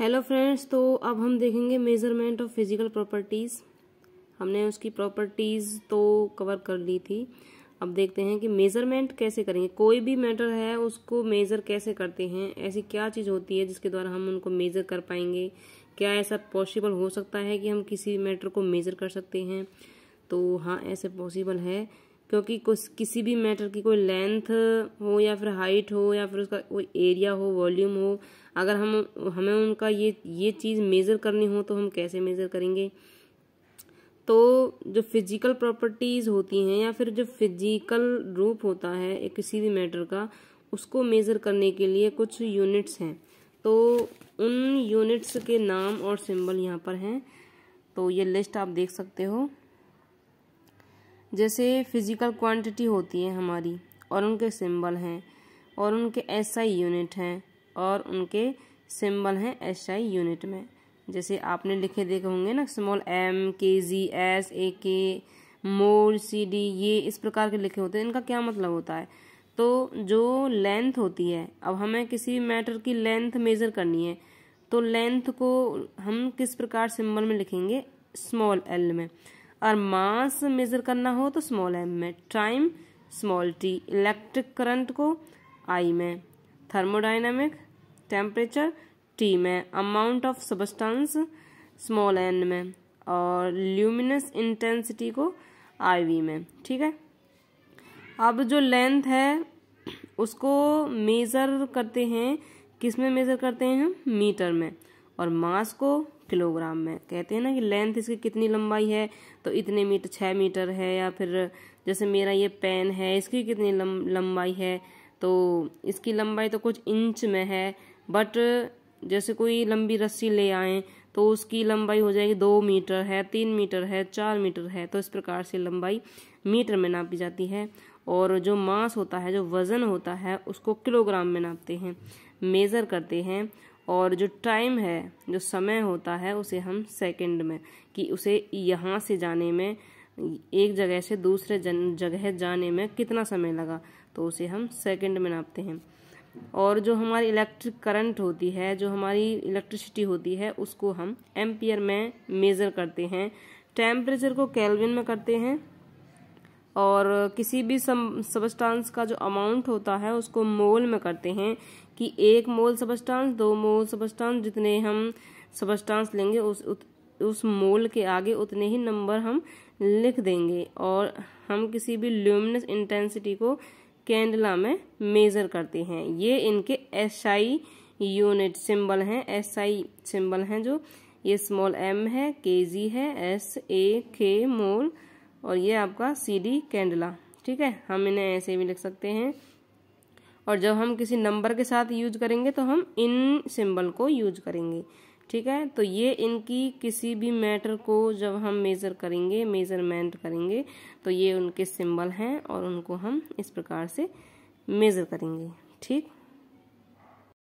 hello friends तो अब हम देखेंगे मेज़रमेंट ऑफ फिज़िकल प्रॉपर्टीज़ हमने उसकी प्रॉपर्टीज़ तो कवर कर ली थी अब देखते हैं कि मेज़रमेंट कैसे करेंगे कोई भी मैटर है उसको मेज़र कैसे करते हैं ऐसी क्या चीज़ होती है जिसके द्वारा हम उनको मेज़र कर पाएंगे क्या ऐसा पॉसिबल हो सकता है कि हम किसी मैटर को मेज़र कर सकते हैं तो हाँ ऐसे पॉसिबल है क्योंकि कुछ किसी भी मैटर की कोई लेंथ हो या फिर हाइट हो या फिर उसका कोई एरिया हो वॉल्यूम हो अगर हम हमें उनका ये ये चीज़ मेज़र करनी हो तो हम कैसे मेज़र करेंगे तो जो फिजिकल प्रॉपर्टीज़ होती हैं या फिर जो फिजिकल रूप होता है किसी भी मैटर का उसको मेज़र करने के लिए कुछ यूनिट्स हैं तो उन यूनिट्स के नाम और सिंबल यहाँ पर हैं तो ये लिस्ट आप देख सकते हो जैसे फिजिकल क्वांटिटी होती है हमारी और उनके सिंबल हैं और उनके एसआई यूनिट हैं और उनके सिंबल हैं एसआई यूनिट में जैसे आपने लिखे देखे होंगे ना स्मॉल एम के जी एस ए के मोल सी डी ये इस प्रकार के लिखे होते हैं इनका क्या मतलब होता है तो जो लेंथ होती है अब हमें किसी मैटर की लेंथ मेज़र करनी है तो लेंथ को हम किस प्रकार सिंबल में लिखेंगे स्मॉल एल में और मास मेजर करना हो तो स्मॉल एम में time small T electric current को आई में थर्मोडाइनमिक टेम्परेचर टी में amount of substance small N में और ल्यूमिनस इंटेंसिटी को आई वी में ठीक है अब जो लेंथ है उसको मेज़र करते हैं किस में मेज़र करते हैं हम मीटर में और मास को किलोग्राम में कहते हैं ना कि लेंथ इसकी कितनी लंबाई है तो इतने मीटर छः मीटर है या फिर जैसे मेरा ये पेन है इसकी कितनी लंबाई है तो इसकी लंबाई तो कुछ इंच में है बट जैसे कोई लंबी रस्सी ले आए तो उसकी लंबाई हो जाएगी दो मीटर है तीन मीटर है चार मीटर है तो इस प्रकार से लंबाई मीटर में नापी जाती है और जो मांस होता है जो वज़न होता है उसको किलोग्राम में नापते हैं मेज़र करते हैं और जो टाइम है जो समय होता है उसे हम सेकंड में कि उसे यहाँ से जाने में एक जगह से दूसरे जगह जाने में कितना समय लगा तो उसे हम सेकंड में नापते हैं और जो हमारी इलेक्ट्रिक करंट होती है जो हमारी इलेक्ट्रिसिटी होती है उसको हम एम्पियर में मेज़र करते हैं टेम्परेचर को कैलविन में करते हैं और किसी भी सबस्टांस का जो अमाउंट होता है उसको मोल में करते हैं कि एक मोल सबस्टांस दो मोल सबस्टांस जितने हम सबस्टांस लेंगे उस उत, उस मोल के आगे उतने ही नंबर हम लिख देंगे और हम किसी भी ल्यूमिनस इंटेंसिटी को कैंडला में मेज़र करते हैं ये इनके एस आई यूनिट सिंबल हैं एस आई सिंबल हैं जो ये स्मॉल एम है के जी है एस ए के मोल और ये आपका सी डी कैंडला ठीक है हम इन्हें ऐसे भी लिख सकते हैं और जब हम किसी नंबर के साथ यूज करेंगे तो हम इन सिंबल को यूज करेंगे ठीक है तो ये इनकी किसी भी मैटर को जब हम मेज़र करेंगे मेज़रमेंट करेंगे तो ये उनके सिंबल हैं और उनको हम इस प्रकार से मेज़र करेंगे ठीक